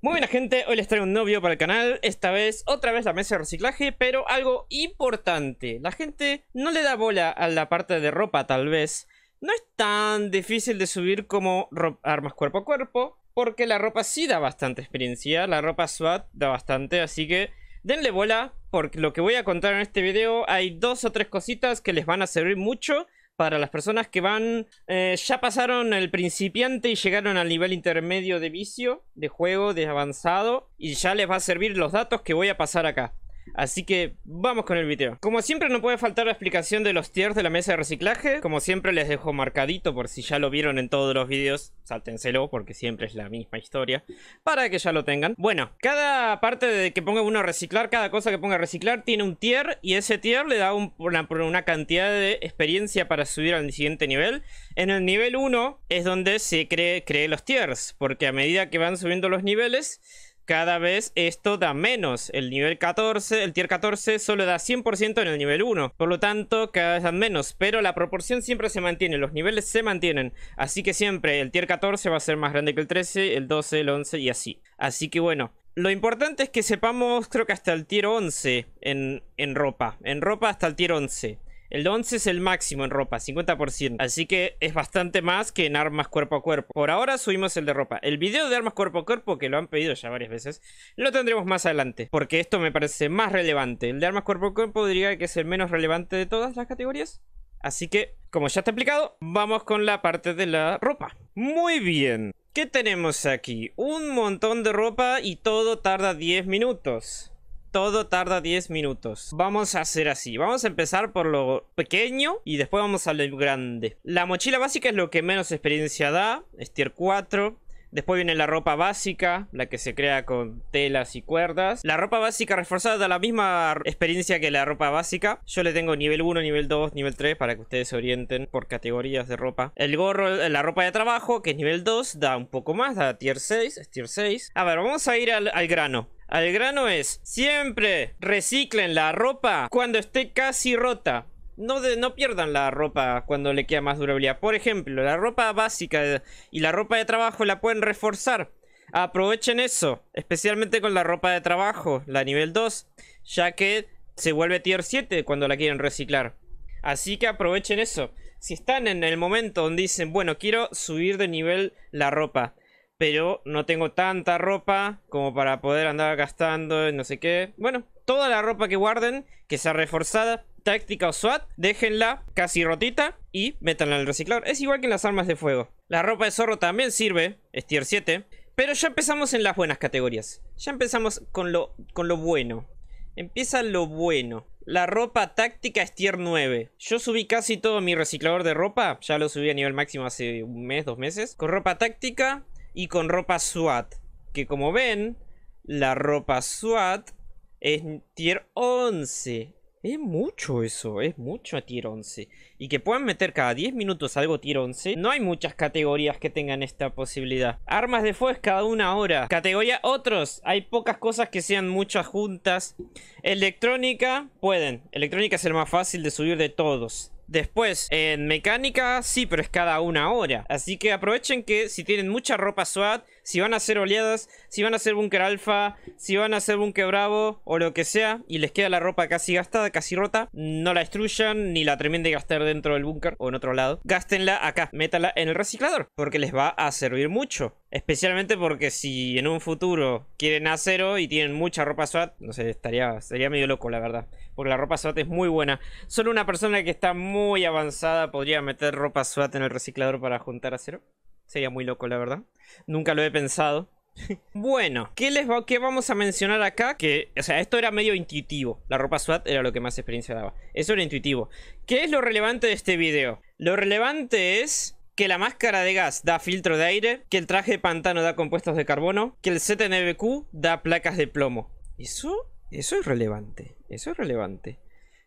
Muy bien gente, hoy les traigo un novio para el canal, esta vez otra vez la mesa de reciclaje, pero algo importante, la gente no le da bola a la parte de ropa tal vez, no es tan difícil de subir como armas cuerpo a cuerpo, porque la ropa sí da bastante experiencia, la ropa SWAT da bastante, así que denle bola, porque lo que voy a contar en este video hay dos o tres cositas que les van a servir mucho para las personas que van, eh, ya pasaron el principiante y llegaron al nivel intermedio de vicio, de juego, de avanzado, y ya les va a servir los datos que voy a pasar acá. Así que vamos con el video. Como siempre no puede faltar la explicación de los tiers de la mesa de reciclaje. Como siempre les dejo marcadito por si ya lo vieron en todos los videos. Sáltenselo porque siempre es la misma historia. Para que ya lo tengan. Bueno, cada parte de que ponga uno a reciclar, cada cosa que ponga a reciclar tiene un tier. Y ese tier le da una, cantidad de experiencia para subir al siguiente nivel. En el nivel 1 es donde se cree, cree los tiers. Porque a medida que van subiendo los niveles cada vez esto da menos. El nivel 14, el tier 14 solo da 100% en el nivel 1. Por lo tanto, cada vez dan menos. Pero la proporción siempre se mantiene, los niveles se mantienen. Así que siempre el tier 14 va a ser más grande que el 13, el 12, el 11 y así. Así que bueno, lo importante es que sepamos, creo que hasta el tier 11 en, en ropa. En ropa hasta el tier 11. El 11 es el máximo en ropa, 50%. Así que es bastante más que en armas cuerpo a cuerpo. Por ahora subimos el de ropa. El video de armas cuerpo a cuerpo, que lo han pedido ya varias veces, lo tendremos más adelante. Porque esto me parece más relevante. El de armas cuerpo a cuerpo diría que es el menos relevante de todas las categorías. Así que, como ya está explicado, vamos con la parte de la ropa. Muy bien. ¿Qué tenemos aquí? Un montón de ropa y todo tarda 10 minutos. Todo tarda 10 minutos. Vamos a hacer así. Vamos a empezar por lo pequeño y después vamos a lo grande. La mochila básica es lo que menos experiencia da. Es tier 4. Después viene la ropa básica, la que se crea con telas y cuerdas. La ropa básica reforzada da la misma experiencia que la ropa básica. Yo le tengo nivel 1, nivel 2, nivel 3 para que ustedes se orienten por categorías de ropa. El gorro, la ropa de trabajo, que es nivel 2, da un poco más, da tier 6, es tier 6. A ver, vamos a ir al, al grano al grano es, siempre reciclen la ropa cuando esté casi rota. No, no, pierdan la ropa cuando le queda más durabilidad. Por ejemplo, la ropa básica y la ropa de trabajo la pueden reforzar. Aprovechen eso, especialmente con la ropa de trabajo, la nivel 2, ya que se vuelve tier 7 cuando la quieren reciclar. Así que aprovechen eso. Si están en el momento donde dicen, bueno, quiero subir de nivel la ropa, pero no tengo tanta ropa como para poder andar gastando en no sé qué. Bueno, toda la ropa que guarden, que sea reforzada, táctica o SWAT, déjenla casi rotita y métanla al reciclador. Es igual que en las armas de fuego. La ropa de zorro también sirve, es tier 7. Pero ya empezamos en las buenas categorías. Ya empezamos con lo, con lo bueno. Empieza lo bueno. La ropa táctica es tier 9. Yo subí casi todo mi reciclador de ropa. Ya lo subí a nivel máximo hace un mes, dos meses. Con ropa táctica y con ropa SWAT. Que como ven, la ropa SWAT es tier 11. Es mucho eso, es mucho a tier 11. Y que puedan meter cada 10 minutos algo tier 11. No hay muchas categorías que tengan esta posibilidad. Armas de fuego es cada una hora. Categoría otros. Hay pocas cosas que sean muchas juntas. Electrónica, pueden. Electrónica es el más fácil de subir de todos. Después, en mecánica sí, pero es cada una hora. Así que aprovechen que si tienen mucha ropa SWAT si van a hacer oleadas, si van a hacer búnker alfa, si van a hacer búnker bravo o lo que sea, y les queda la ropa casi gastada, casi rota, no la destruyan ni la tremien de gastar dentro del búnker o en otro lado. Gástenla acá, métala en el reciclador, porque les va a servir mucho. Especialmente porque si en un futuro quieren acero y tienen mucha ropa SWAT, no sé, estaría, sería medio loco la verdad. Porque la ropa SWAT es muy buena. Solo una persona que está muy avanzada podría meter ropa SWAT en el reciclador para juntar acero. Sería muy loco, la verdad. Nunca lo he pensado. Bueno, ¿qué, les va, ¿qué vamos a mencionar acá? Que, o sea, esto era medio intuitivo. La ropa SWAT era lo que más experiencia daba. Eso era intuitivo. ¿Qué es lo relevante de este video? Lo relevante es que la máscara de gas da filtro de aire, que el traje de pantano da compuestos de carbono, que el CTNBQ da placas de plomo. Eso, eso es relevante, eso es relevante.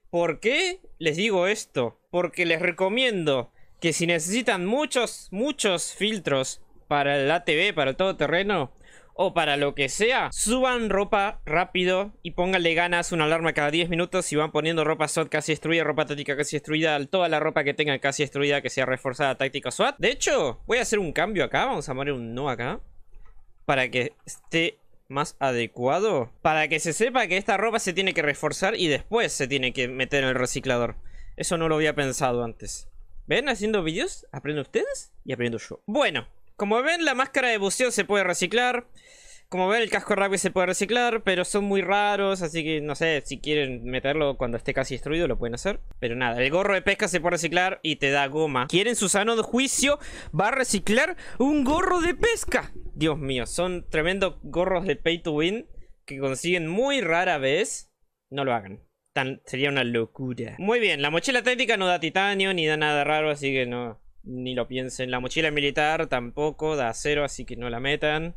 ¿Por qué les digo esto? Porque les recomiendo que si necesitan muchos, muchos filtros para el ATV, para el terreno o para lo que sea, suban ropa rápido y pónganle ganas una alarma cada 10 minutos y van poniendo ropa SWAT casi destruida, ropa táctica casi destruida, toda la ropa que tengan casi destruida que sea reforzada táctica SWAT. De hecho, voy a hacer un cambio acá, vamos a poner un no acá, para que esté más adecuado, para que se sepa que esta ropa se tiene que reforzar y después se tiene que meter en el reciclador. Eso no lo había pensado antes. ¿Ven? Haciendo vídeos, aprendo ustedes y aprendo yo. Bueno, como ven, la máscara de buceo se puede reciclar. Como ven, el casco rápido se puede reciclar, pero son muy raros, así que no sé, si quieren meterlo cuando esté casi destruido lo pueden hacer. Pero nada, el gorro de pesca se puede reciclar y te da goma. ¿Quieren su sano de juicio? ¿Va a reciclar un gorro de pesca? Dios mío, son tremendos gorros de pay to win que consiguen muy rara vez. No lo hagan sería una locura. Muy bien, la mochila técnica no da titanio ni da nada raro, así que no, ni lo piensen. La mochila militar tampoco da acero, así que no la metan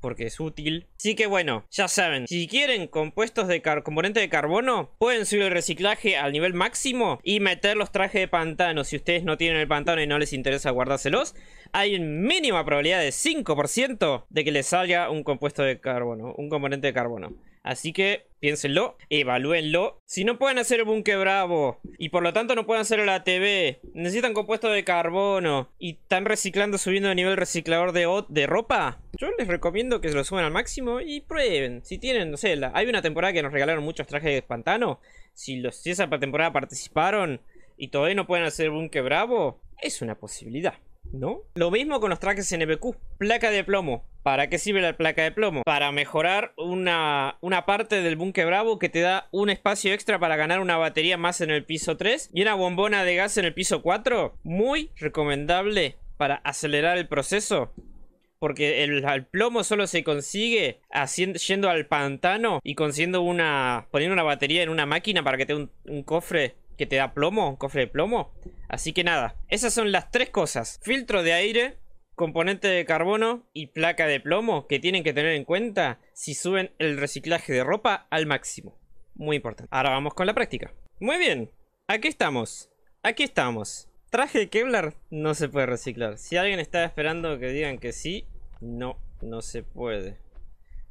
porque es útil. Así que bueno, ya saben, si quieren compuestos de componente de carbono, pueden subir el reciclaje al nivel máximo y meter los trajes de pantano. Si ustedes no tienen el pantano y no les interesa guardárselos, hay mínima probabilidad de 5% de que les salga un compuesto de carbono, un componente de carbono. Así que piénsenlo, evalúenlo. Si no pueden hacer Búnker Bravo y por lo tanto no pueden hacer la TV, necesitan compuesto de carbono y están reciclando, subiendo de nivel reciclador de, de ropa, yo les recomiendo que se lo suban al máximo y prueben. Si tienen, no sé, hay una temporada que nos regalaron muchos trajes de espantano, Si, los, esa temporada participaron y todavía no pueden hacer Búnker Bravo, es una posibilidad. ¿No? Lo mismo con los trajes NBQ. Placa de plomo. ¿Para qué sirve la placa de plomo? Para mejorar una, una parte del Bunker bravo que te da un espacio extra para ganar una batería más en el piso 3 y una bombona de gas en el piso 4. Muy recomendable para acelerar el proceso. Porque el, plomo solo se consigue yendo al pantano y consiguiendo una. poniendo una batería en una máquina para que te un cofre que te da plomo, un cofre de plomo. Así que nada, esas son las tres cosas. Filtro de aire, componente de carbono y placa de plomo que tienen que tener en cuenta si suben el reciclaje de ropa al máximo. Muy importante. Ahora vamos con la práctica. Muy bien, aquí estamos. Aquí estamos. Traje de Kevlar no se puede reciclar. Si alguien está esperando que digan que sí, no, no se puede.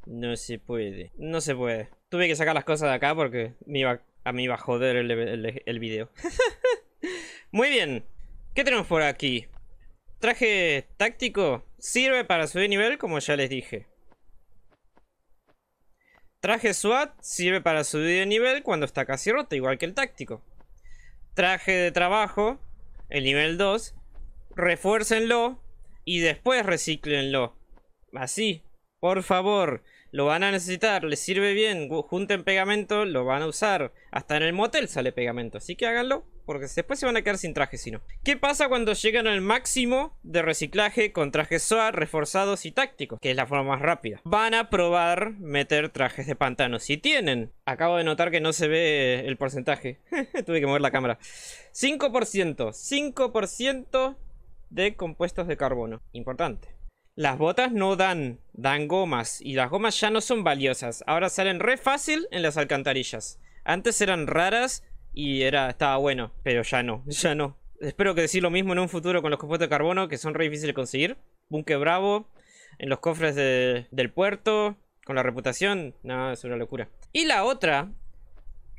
No se puede. No se puede. Tuve que sacar las cosas de acá porque me iba a mí va a joder el, video. Muy bien. ¿Qué tenemos por aquí? Traje táctico. Sirve para subir nivel, como ya les dije. Traje SWAT. Sirve para subir de nivel cuando está casi roto, igual que el táctico. Traje de trabajo. El nivel 2. Refuércenlo. Y después recíclenlo. Así. Por favor. Lo van a necesitar, les sirve bien. Junten pegamento, lo van a usar. Hasta en el motel sale pegamento, así que háganlo. Porque después se van a quedar sin traje si no. ¿Qué pasa cuando llegan al máximo de reciclaje con trajes SOAR reforzados y tácticos? Que es la forma más rápida. Van a probar meter trajes de pantano. Si tienen. Acabo de notar que no se ve el porcentaje. Tuve que mover la cámara. 5%. 5% de compuestos de carbono. Importante. Las botas no dan, dan gomas. Y las gomas ya no son valiosas. Ahora salen re fácil en las alcantarillas. Antes eran raras y era, estaba bueno, pero ya no, ya no. Espero que decir lo mismo en un futuro con los compuestos de carbono, que son re difíciles de conseguir. Bunker Bravo, en los cofres del puerto, con la reputación, nada, no, es una locura. Y la otra,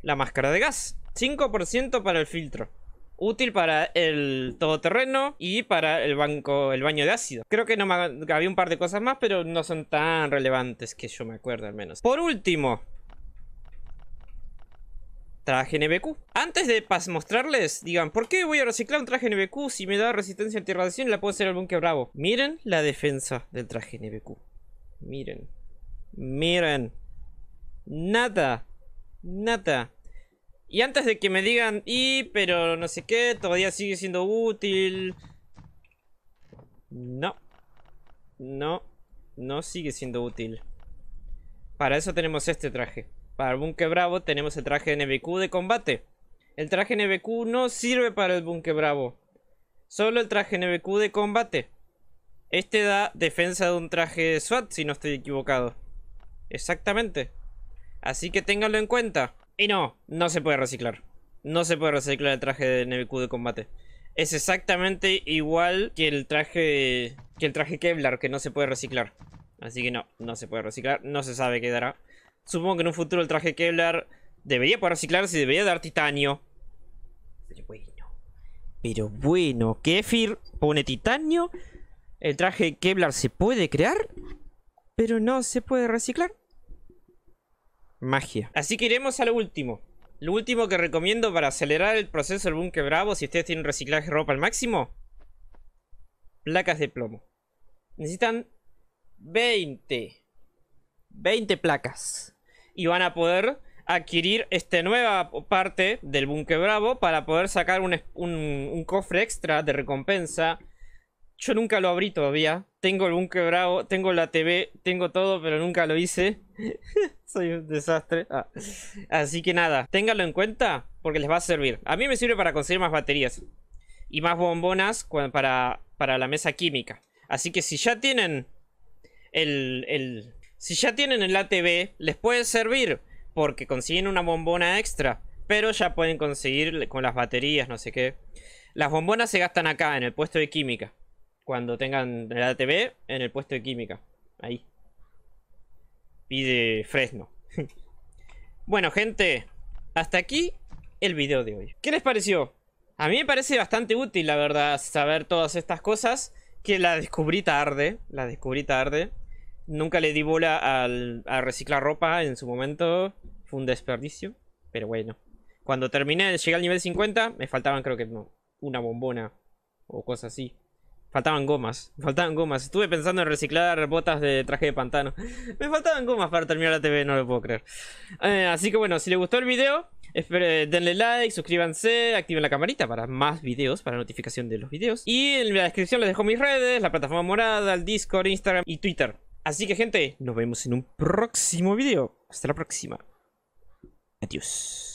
la máscara de gas. 5% para el filtro útil para el todoterreno y para el banco, el baño de ácido. Creo que no me, había un par de cosas más, pero no son tan relevantes que yo me acuerdo al menos. Por último, traje NBQ. Antes de mostrarles, digan, ¿por qué voy a reciclar un traje NBQ si me da resistencia antirradiación y la puedo hacer algún que bravo? Miren la defensa del traje NBQ. Miren. Miren. Nada. Nada. Y antes de que me digan, y pero no sé qué, todavía sigue siendo útil. No. No. No sigue siendo útil. Para eso tenemos este traje. Para el Bunker Bravo tenemos el traje NBQ de combate. El traje NBQ no sirve para el Bunker Bravo. Solo el traje NBQ de combate. Este da defensa de un traje SWAT, si no estoy equivocado. Exactamente. Así que ténganlo en cuenta. Y no, no se puede reciclar. No se puede reciclar el traje de Nevicu de combate. Es exactamente igual que el traje que el traje Kevlar, que no se puede reciclar. Así que no, no se puede reciclar, no se sabe qué dará. Supongo que en un futuro el traje Kevlar debería poder reciclarse y debería dar titanio. Pero bueno, pero bueno, Kefir pone titanio. El traje Kevlar se puede crear, pero no se puede reciclar magia. Así que iremos a lo último. Lo último que recomiendo para acelerar el proceso del búnker bravo, si ustedes tienen reciclaje de ropa al máximo, placas de plomo. Necesitan 20. 20 placas. Y van a poder adquirir esta nueva parte del búnker bravo para poder sacar un cofre extra de recompensa yo nunca lo abrí todavía. Tengo el quebrado, tengo la TV, tengo todo, pero nunca lo hice. Soy un desastre. Ah. Así que nada, ténganlo en cuenta porque les va a servir. A mí me sirve para conseguir más baterías y más bombonas para, para la mesa química. Así que si ya tienen el, si ya tienen el ATV, les puede servir porque consiguen una bombona extra. Pero ya pueden conseguir con las baterías, no sé qué. Las bombonas se gastan acá, en el puesto de química cuando tengan la TV en el puesto de química. Ahí. Pide Fresno. bueno, gente, hasta aquí el video de hoy. ¿Qué les pareció? A mí me parece bastante útil, la verdad, saber todas estas cosas. Que la descubrí tarde. La descubrí tarde. Nunca le di bola al, a reciclar ropa en su momento. Fue un desperdicio. Pero bueno. Cuando terminé, llegué al nivel 50. Me faltaban creo que no, una bombona. O cosas así. Faltaban gomas, faltaban gomas. Estuve pensando en reciclar botas de traje de pantano. Me faltaban gomas para terminar la TV, no lo puedo creer. Eh, así que bueno, si les gustó el video, denle like, suscríbanse, activen la camarita para más videos, para notificación de los videos. Y en la descripción les dejo mis redes, la plataforma morada, el Discord, Instagram y Twitter. Así que gente, nos vemos en un próximo video. Hasta la próxima. Adiós.